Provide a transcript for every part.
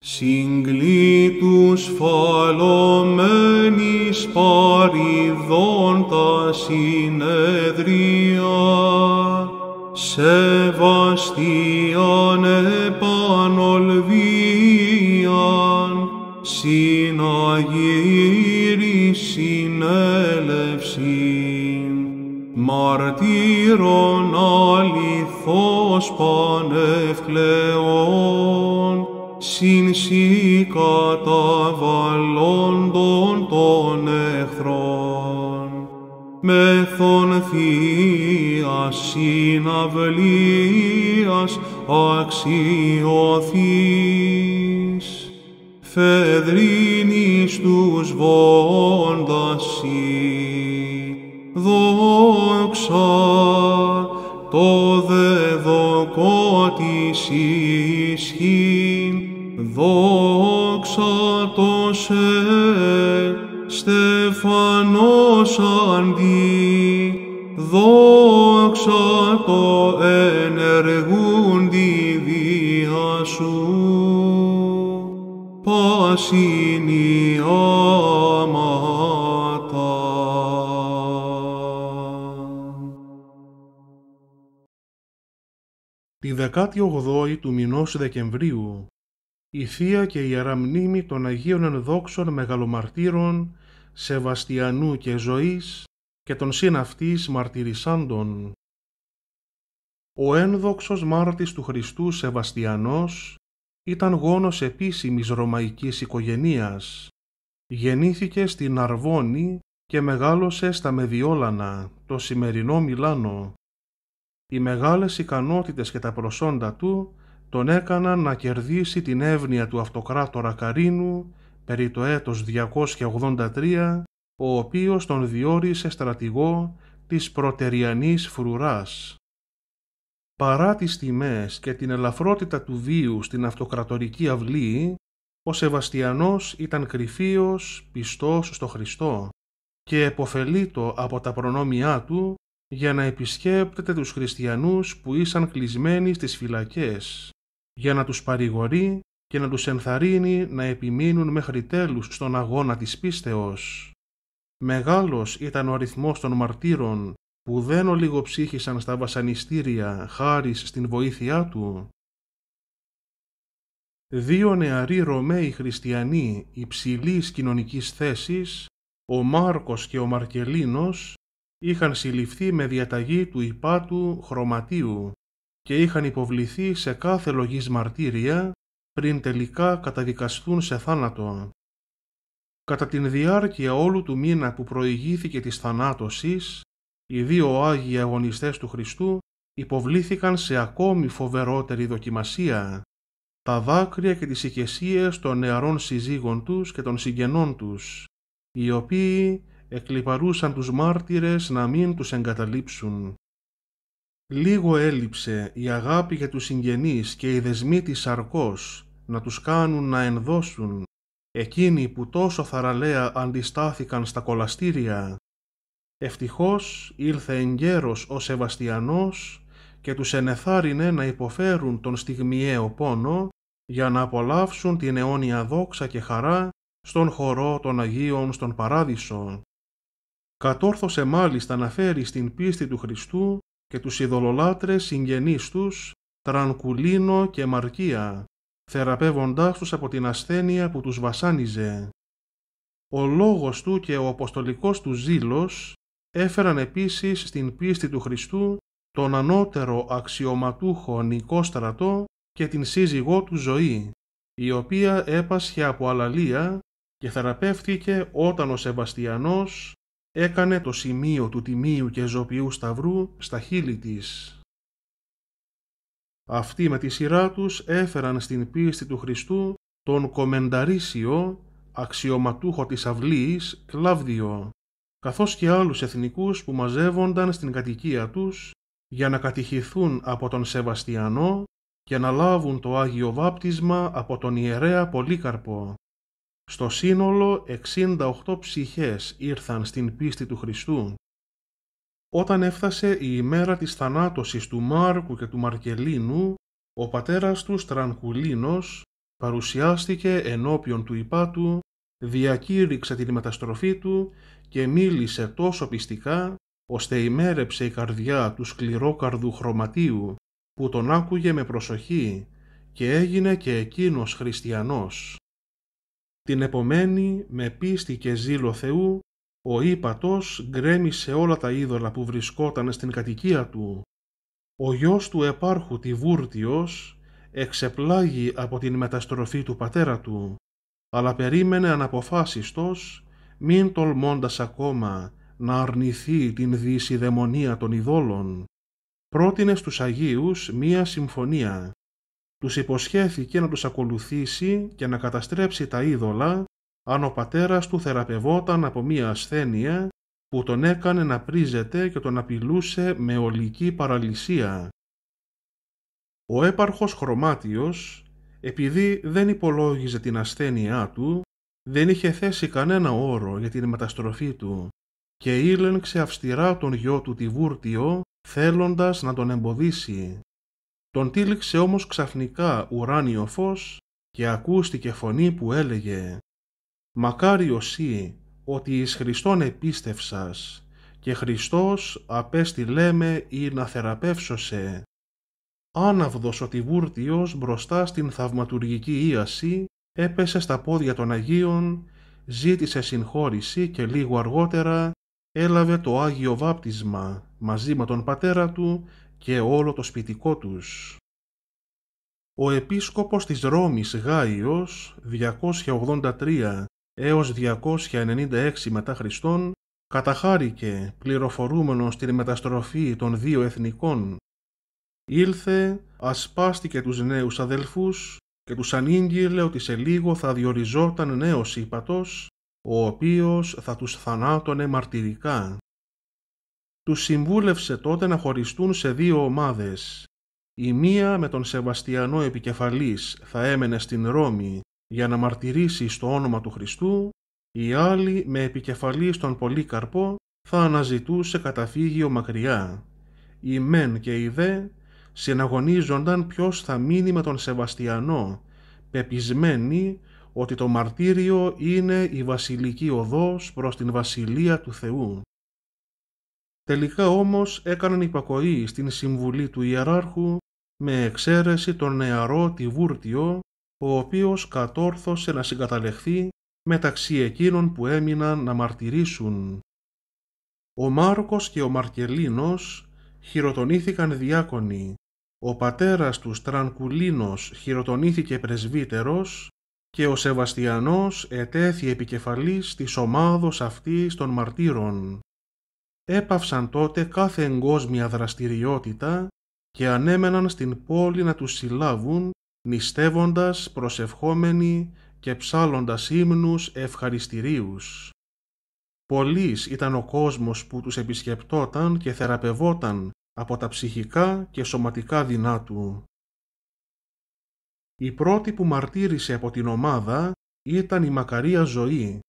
Συγκλήτους φαλωμένης παριδών τα συνέδρια, σεβαστίαν επανολβίαν, συναγύρι συνέλευσή μαρτύρων αληθώς πανευκλαιών, συνσύ καταβαλλόντων των εχθρών, μεθον θείας συναυλίας αξιωθείς, φεδρίνεις τους βόλους, δόξα ενεργούν τη βία σου. Τη 18η του μηνός Δεκεμβρίου, η Θεία και η Ιερά των Αγίων Ενδόξων Μεγαλομαρτύρων, Σεβαστιανού και Ζωής, και των συναυτής μαρτυρισάντων, ο ένδοξος μάρτης του Χριστού Σεβαστιανός ήταν γόνος επίσημης ρωμαϊκής οικογενείας. Γεννήθηκε στην Αρβόνη και μεγάλωσε στα Μεδιόλανα, το σημερινό Μιλάνο. Οι μεγάλες ικανότητες και τα προσόντα του τον έκαναν να κερδίσει την εύνοια του αυτοκράτορα Καρίνου περί το έτος 283, ο οποίος τον διόρισε στρατηγό της Προτεριανής Φρουράς. Παρά τις τιμές και την ελαφρότητα του βίου στην αυτοκρατορική αυλή, ο Σεβαστιανός ήταν κρυφίος, πιστός στο Χριστό και εποφελείτο από τα προνόμια του για να επισκέπτεται τους χριστιανούς που ήσαν κλεισμένοι στις φυλακές, για να τους παρηγορεί και να τους ενθαρρύνει να επιμείνουν μέχρι τέλους στον αγώνα της πίστεως. Μεγάλος ήταν ο αριθμός των μαρτύρων που δεν ολιγοψύχησαν στα βασανιστήρια χάρις στην βοήθειά του. Δύο νεαροί Ρωμαίοι χριστιανοί υψηλής κοινωνικής θέσης, ο Μάρκος και ο Μαρκελίνος, είχαν συλληφθεί με διαταγή του υπάτου χρωματίου και είχαν υποβληθεί σε κάθε λογής μαρτύρια πριν τελικά καταδικαστούν σε θάνατο. Κατά την διάρκεια όλου του μήνα που προηγήθηκε της θανάτωσης, οι δύο Άγιοι αγωνιστές του Χριστού υποβλήθηκαν σε ακόμη φοβερότερη δοκιμασία. Τα δάκρυα και τις ηχεσίες των νεαρών συζύγων τους και των συγγενών τους, οι οποίοι εκλυπαρούσαν τους μάρτυρες να μην τους εγκαταλείψουν. Λίγο έλειψε η αγάπη για τους συγγενείς και οι δεσμοί της σαρκός να τους κάνουν να ενδώσουν, εκείνοι που τόσο θαραλέα αντιστάθηκαν στα κολαστήρια Ευτυχώς ήλθε εγκαίρος ο Σεβαστιανός και τους ενεθάρινε να υποφέρουν τον στιγμιαίο πόνο για να απολαύσουν την αιώνια δόξα και χαρά στον χορό των Αγίων στον Παράδεισο. Κατόρθωσε μάλιστα να φέρει στην πίστη του Χριστού και τους ειδωλολάτρες συγγενείς τους, τρανκουλίνο και μαρκία, θεραπεύοντάς τους από την ασθένεια που τους βασάνιζε. Ο λόγος του και ο αποστολικός του ζήλος Έφεραν επίσης στην πίστη του Χριστού τον ανώτερο αξιωματούχο Νικό Στρατό και την σύζυγό του Ζωή, η οποία έπασχε από αλαλία και θεραπεύτηκε όταν ο Σεβαστιανός έκανε το σημείο του Τιμίου και Ζωπιού Σταυρού στα χείλη της. Αυτοί με τη σειρά τους έφεραν στην πίστη του Χριστού τον Κομενταρίσιο, αξιωματούχο της αυλής, Κλάβδιο, καθώς και άλλους εθνικούς που μαζεύονταν στην κατοικία τους για να κατηχηθούν από τον Σεβαστιανό και να λάβουν το Άγιο Βάπτισμα από τον ιερέα Πολύκαρπο. Στο σύνολο 68 ψυχές ήρθαν στην πίστη του Χριστού. Όταν έφτασε η ημέρα της θανάτωσης του Μάρκου και του Μαρκελίνου, ο πατέρας του Στρανκουλίνος παρουσιάστηκε ενώπιον του υπάτου διακήρυξε την μεταστροφή του και μίλησε τόσο πιστικά, ώστε ημέρεψε η καρδιά του σκληρόκαρδου χρωματίου, που τον άκουγε με προσοχή και έγινε και εκείνος χριστιανός. Την επομένη, με πίστη και ζήλο Θεού, ο Ήπατος γκρέμισε όλα τα είδωλα που βρισκόταν στην κατοικία του. Ο γιος του επάρχου βούρτιος εξεπλάγει από την μεταστροφή του πατέρα του αλλά περίμενε αναποφάσιστος, μην τολμώντας ακόμα να αρνηθεί την δαιμονία των ειδόλων, πρότεινε στους Αγίους μία συμφωνία. Τους υποσχέθηκε να τους ακολουθήσει και να καταστρέψει τα είδωλα αν ο πατέρας του θεραπευόταν από μία ασθένεια που τον έκανε να πρίζεται και τον απειλούσε με ολική παραλυσία. Ο έπαρχος Χρωμάτιος επειδή δεν υπολόγιζε την ασθένειά του, δεν είχε θέσει κανένα όρο για την μεταστροφή του και ήλεγξε αυστηρά τον γιο του τη βούρτιο θέλοντας να τον εμποδίσει. Τον τύλιξε όμως ξαφνικά ουράνιο φως και ακούστηκε φωνή που έλεγε «Μακάριο σύ, ότι εις Χριστόν επίστευσας και Χριστός απέστη λέμε ή να θεραπεύσωσε άναυδος ο Τιβούρτιος μπροστά στην θαυματουργική ίαση, έπεσε στα πόδια των Αγίων, ζήτησε συγχώρηση και λίγο αργότερα έλαβε το Άγιο Βάπτισμα μαζί με τον πατέρα του και όλο το σπιτικό τους. Ο επίσκοπος της Ρώμης Γάιος 283 έως 296 μετά Χριστόν καταχάρηκε πληροφορούμενος την μεταστροφή των δύο εθνικών Ήλθε, ασπάστηκε τους νέους αδελφούς και τους ανήγγειλε ότι σε λίγο θα διοριζόταν νέος ύπατος, ο οποίος θα τους θανάτωνε μαρτυρικά. τους συμβούλευσε τότε να χωριστούν σε δύο ομάδες. Η μία με τον Σεβαστιανό επικεφαλής θα έμενε στην Ρώμη για να μαρτυρήσει στο όνομα του Χριστού, η άλλη με επικεφαλή τον Πολύκαρπο θα αναζητούσε καταφύγιο μακριά. Η μεν και η δε συναγωνίζονταν ποιος θα μείνει με τον Σεβαστιανό, πεπισμένοι ότι το μαρτύριο είναι η βασιλική οδός προς την Βασιλεία του Θεού. Τελικά όμως έκαναν υπακοή στην συμβουλή του Ιεράρχου με εξαίρεση τον νεαρό Τιβούρτιο, ο οποίος κατόρθωσε να συγκαταλεχθεί μεταξύ εκείνων που έμειναν να μαρτυρήσουν. Ο Μάρκος και ο Μαρκελίνος χειροτονήθηκαν διάκονοι, ο πατέρας του Τρανκουλίνος χειροτονήθηκε πρεσβύτερος και ο Σεβαστιανός ετέθη επικεφαλής της ομάδος αυτής των μαρτύρων. Έπαυσαν τότε κάθε εγκόσμια δραστηριότητα και ανέμεναν στην πόλη να τους συλλάβουν, νηστεύοντας, προσευχόμενοι και ψάλλοντας ύμνους ευχαριστηρίους. Πολλοί ήταν ο κόσμος που τους επισκεπτόταν και θεραπευόταν από τα ψυχικά και σωματικά δεινά του. Η πρώτη που μαρτύρησε από την ομάδα ήταν η Μακαρία Ζωή.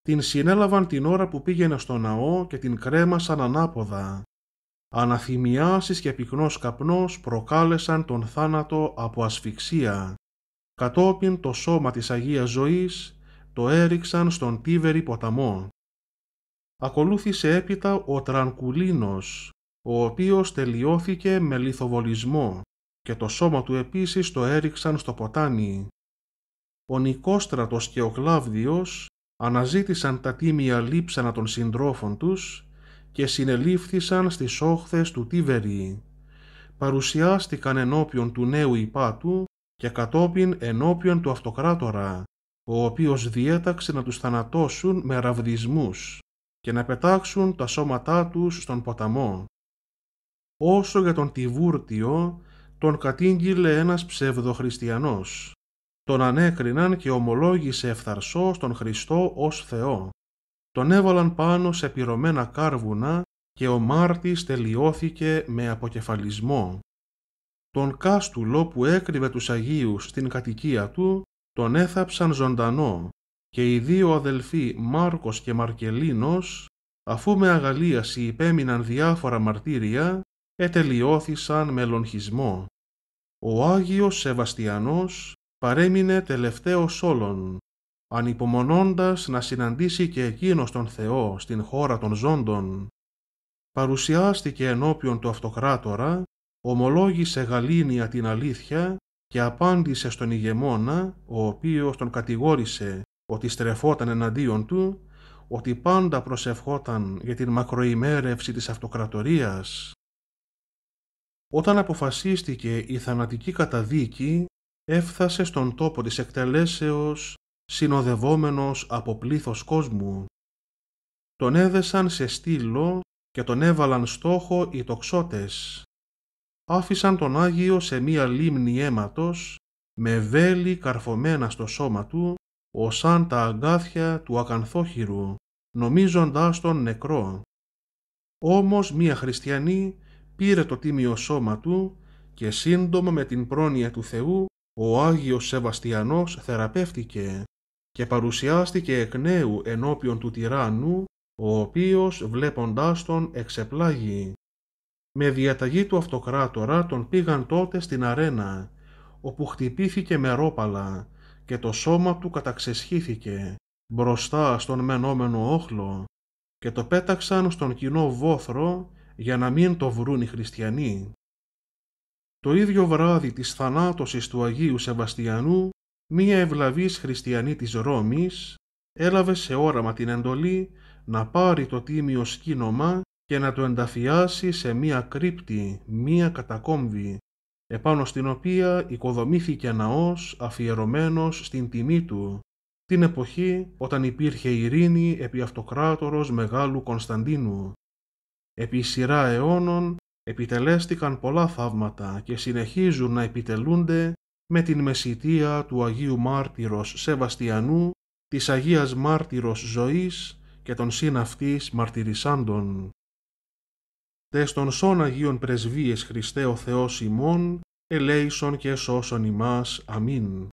Την συνέλαβαν την ώρα που πήγαινε στο ναό και την κρέμασαν ανάποδα. Αναθυμιάσεις και πυκνός καπνός προκάλεσαν τον θάνατο από ασφυξία. Κατόπιν το σώμα της Αγίας Ζωής το έριξαν στον Τίβερη ποταμό. Ακολούθησε έπειτα ο Τρανκουλίνος, ο οποίος τελειώθηκε με λιθοβολισμό και το σώμα του επίσης το έριξαν στο ποτάμι. Ο Νικόστρατος και ο Κλάβδιος αναζήτησαν τα τίμια λείψανα των συντρόφων τους και συνελήφθησαν στις όχθες του Τίβερη. Παρουσιάστηκαν ενώπιον του νέου υπάτου και κατόπιν ενώπιον του αυτοκράτορα, ο οποίος διέταξε να τους θανατώσουν με ραβδισμούς και να πετάξουν τα σώματά τους στον ποταμό όσο για τον Τιβούρτιο τον κατήγγειλε ένας ψευδοχριστιανός. Τον ανέκριναν και ομολόγησε εφθαρσός τον Χριστό ως Θεό. Τον έβαλαν πάνω σε πυρωμένα κάρβουνα και ο Μάρτης τελειώθηκε με αποκεφαλισμό. Τον κάστουλο που έκρυβε τους Αγίους στην κατοικία του τον έθαψαν ζωντανό και οι δύο αδελφοί Μάρκος και Μαρκελίνος αφού με αγαλίαση υπέμειναν διάφορα μαρτύρια ετελειώθησαν με λονχισμό. Ο Άγιος Σεβαστιανός παρέμεινε τελευταίος όλων, ανυπομονώντας να συναντήσει και εκείνος τον Θεό στην χώρα των ζώντων. Παρουσιάστηκε ενώπιον του αυτοκράτορα, ομολόγησε γαλήνια την αλήθεια και απάντησε στον ηγεμόνα, ο οποίος τον κατηγόρησε ότι στρεφόταν εναντίον του, ότι πάντα προσευχόταν για την μακροημέρευση της αυτοκρατορίας όταν αποφασίστηκε η θανατική καταδίκη, έφτασε στον τόπο της εκτελέσεως συνοδευόμενος από πλήθος κόσμου. Τον έδεσαν σε στήλο και τον έβαλαν στόχο οι τοξότες. Άφησαν τον Άγιο σε μία λίμνη αίματος, με βέλη καρφωμένα στο σώμα του, ωσάν τα αγκάθια του ακανθόχυρου, νομίζοντάς τον νεκρό. Όμως μία χριστιανή πήρε το τίμιο σώμα του και σύντομα με την πρόνοια του Θεού ο Άγιος Σεβαστιανός θεραπεύτηκε και παρουσιάστηκε εκ νέου ενώπιον του τυράννου, ο οποίος βλέποντάς τον εξεπλάγει. Με διαταγή του αυτοκράτορα τον πήγαν τότε στην αρένα, όπου χτυπήθηκε με ρόπαλα και το σώμα του καταξεσχήθηκε μπροστά στον μενόμενο όχλο και το πέταξαν στον κοινό βόθρο για να μην το βρουν οι χριστιανοί. Το ίδιο βράδυ της θανάτωσης του Αγίου Σεβαστιανού, μία ευλαβής χριστιανή της Ρώμης έλαβε σε όραμα την εντολή να πάρει το τίμιο σκήνομα και να το ενταφιάσει σε μία κρύπτη, μία κατακόμβη, επάνω στην οποία οικοδομήθηκε ναός αφιερωμένος στην τιμή του, την εποχή όταν υπήρχε ειρήνη επί αυτοκράτορος Μεγάλου Κωνσταντίνου επί σειρά αιώνων επιτελέστηκαν πολλά θαύματα και συνεχίζουν να επιτελούνται με την μεσητεία του Αγίου Μάρτυρος Σεβαστιανού, της Αγίας Μάρτυρος Ζωής και των συναυτής μαρτυρισάντων. Τες σών Αγίων Πρεσβείες Χριστέ ο Θεός ημών, ελέησον και σώσον ημάς. Αμήν.